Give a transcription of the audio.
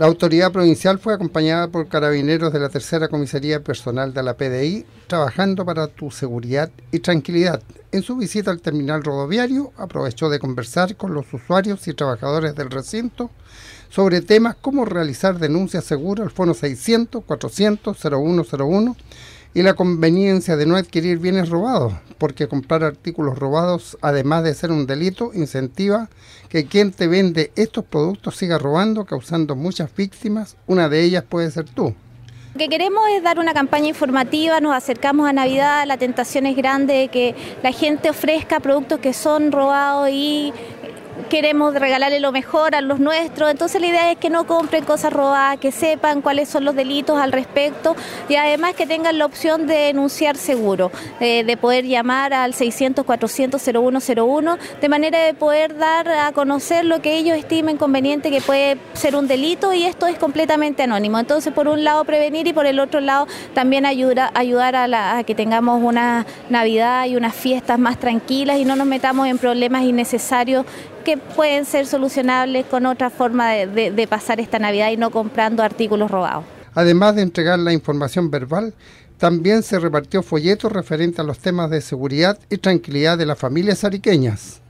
La autoridad provincial fue acompañada por carabineros de la tercera comisaría personal de la PDI, trabajando para tu seguridad y tranquilidad. En su visita al terminal rodoviario, aprovechó de conversar con los usuarios y trabajadores del recinto sobre temas como realizar denuncias seguras al Fono 600 400 0101 y la conveniencia de no adquirir bienes robados, porque comprar artículos robados, además de ser un delito, incentiva que quien te vende estos productos siga robando, causando muchas víctimas, una de ellas puede ser tú. Lo que queremos es dar una campaña informativa, nos acercamos a Navidad, la tentación es grande de que la gente ofrezca productos que son robados y queremos regalarle lo mejor a los nuestros, entonces la idea es que no compren cosas robadas, que sepan cuáles son los delitos al respecto y además que tengan la opción de denunciar seguro, eh, de poder llamar al 600-400-0101, de manera de poder dar a conocer lo que ellos estimen conveniente que puede ser un delito y esto es completamente anónimo. Entonces, por un lado prevenir y por el otro lado también ayuda, ayudar a que tengamos una Navidad y unas fiestas más tranquilas y no nos metamos en problemas innecesarios que pueden ser solucionables con otra forma de, pasar esta Navidad y no comprando artículos robados. Además de entregar la información verbal, también se repartió folletos referentes a los temas de seguridad y tranquilidad de las familias ariqueñas.